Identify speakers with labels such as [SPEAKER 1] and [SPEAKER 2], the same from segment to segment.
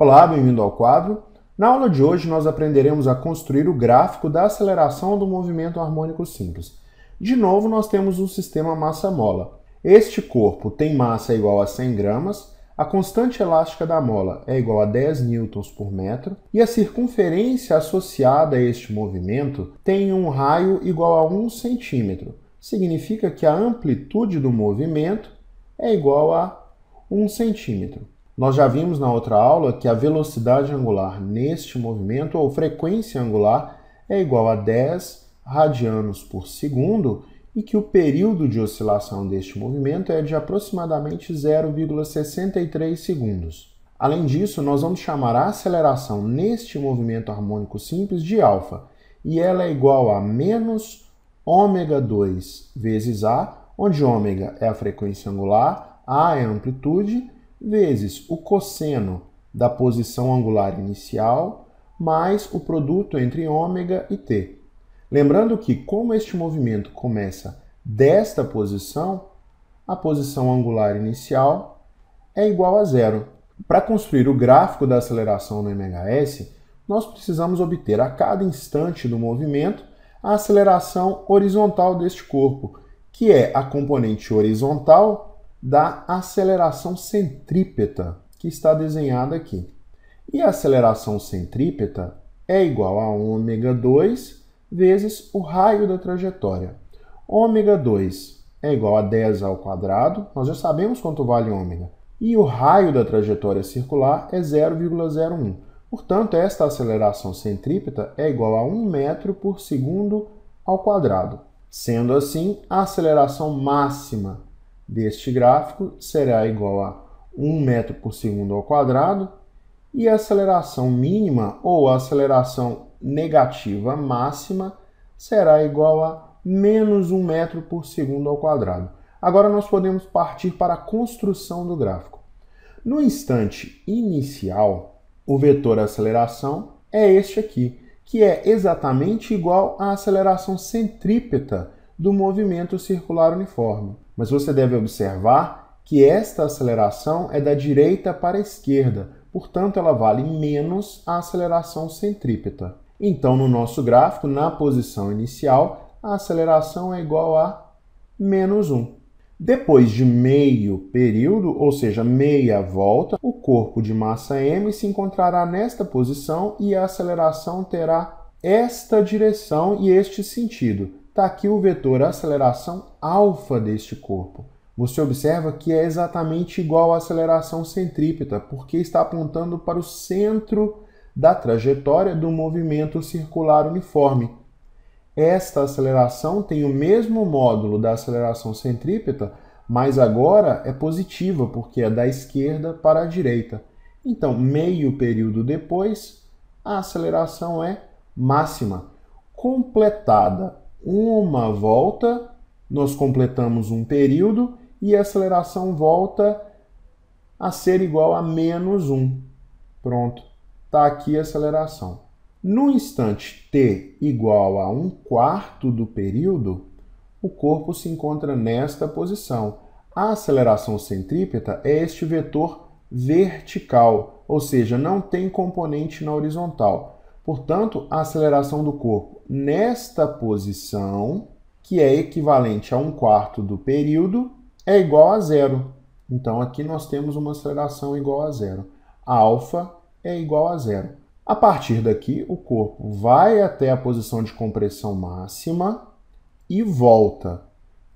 [SPEAKER 1] Olá, bem-vindo ao quadro. Na aula de hoje, nós aprenderemos a construir o gráfico da aceleração do movimento harmônico simples. De novo, nós temos um sistema massa-mola. Este corpo tem massa igual a 100 gramas, a constante elástica da mola é igual a 10 newtons por metro e a circunferência associada a este movimento tem um raio igual a 1 centímetro. Significa que a amplitude do movimento é igual a 1 centímetro. Nós já vimos na outra aula que a velocidade angular neste movimento, ou frequência angular, é igual a 10 radianos por segundo e que o período de oscilação deste movimento é de aproximadamente 0,63 segundos. Além disso, nós vamos chamar a aceleração neste movimento harmônico simples de alfa, e ela é igual a menos ômega 2 vezes a, onde ômega é a frequência angular, a é a amplitude vezes o cosseno da posição angular inicial mais o produto entre ômega e t. Lembrando que, como este movimento começa desta posição, a posição angular inicial é igual a zero. Para construir o gráfico da aceleração no MHS, nós precisamos obter a cada instante do movimento a aceleração horizontal deste corpo, que é a componente horizontal da aceleração centrípeta que está desenhada aqui. E a aceleração centrípeta é igual a ômega 2 vezes o raio da trajetória. Ômega 2 é igual a 10 ao quadrado, nós já sabemos quanto vale ômega. E o raio da trajetória circular é 0,01. Portanto, esta aceleração centrípeta é igual a 1 metro por segundo ao quadrado. Sendo assim, a aceleração máxima deste gráfico será igual a 1 metro por segundo ao quadrado e a aceleração mínima ou a aceleração negativa máxima será igual a menos 1 metro por segundo ao quadrado. Agora nós podemos partir para a construção do gráfico. No instante inicial, o vetor aceleração é este aqui, que é exatamente igual à aceleração centrípeta do movimento circular uniforme mas você deve observar que esta aceleração é da direita para a esquerda, portanto, ela vale menos a aceleração centrípeta. Então, no nosso gráfico, na posição inicial, a aceleração é igual a menos 1. Depois de meio período, ou seja, meia volta, o corpo de massa m se encontrará nesta posição e a aceleração terá esta direção e este sentido. Está aqui o vetor aceleração alfa deste corpo. Você observa que é exatamente igual à aceleração centrípeta, porque está apontando para o centro da trajetória do movimento circular uniforme. Esta aceleração tem o mesmo módulo da aceleração centrípeta, mas agora é positiva, porque é da esquerda para a direita. Então, meio período depois, a aceleração é máxima. Completada uma volta, nós completamos um período e a aceleração volta a ser igual a menos 1. Pronto, está aqui a aceleração. No instante t igual a 1 quarto do período, o corpo se encontra nesta posição. A aceleração centrípeta é este vetor vertical, ou seja, não tem componente na horizontal. Portanto, a aceleração do corpo nesta posição que é equivalente a um quarto do período, é igual a zero. Então aqui nós temos uma aceleração igual a zero. alfa é igual a zero. A partir daqui, o corpo vai até a posição de compressão máxima e volta,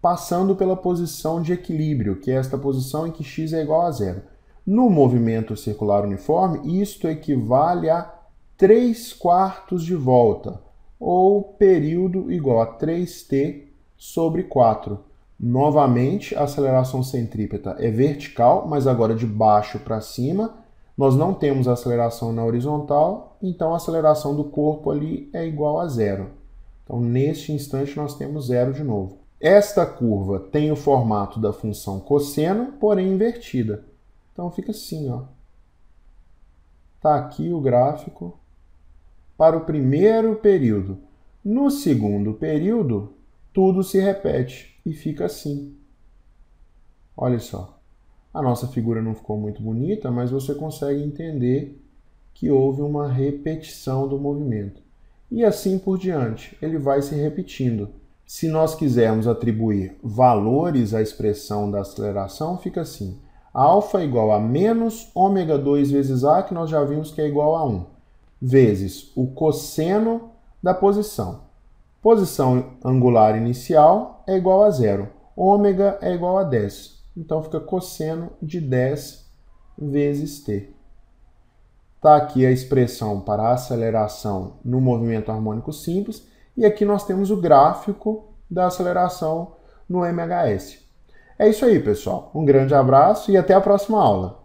[SPEAKER 1] passando pela posição de equilíbrio, que é esta posição em que x é igual a zero. No movimento circular uniforme, isto equivale a 3 quartos de volta ou período igual a 3t sobre 4. Novamente, a aceleração centrípeta é vertical, mas agora de baixo para cima. Nós não temos aceleração na horizontal, então a aceleração do corpo ali é igual a zero. Então, neste instante, nós temos zero de novo. Esta curva tem o formato da função cosseno, porém invertida. Então, fica assim, ó. Tá aqui o gráfico para o primeiro período. No segundo período, tudo se repete e fica assim. Olha só. A nossa figura não ficou muito bonita, mas você consegue entender que houve uma repetição do movimento. E assim por diante, ele vai se repetindo. Se nós quisermos atribuir valores à expressão da aceleração, fica assim: alfa igual a menos ômega 2 vezes a, que nós já vimos que é igual a 1 vezes o cosseno da posição. Posição angular inicial é igual a zero. Ômega é igual a 10. Então fica cosseno de 10 vezes t. Está aqui a expressão para a aceleração no movimento harmônico simples. E aqui nós temos o gráfico da aceleração no MHS. É isso aí, pessoal. Um grande abraço e até a próxima aula.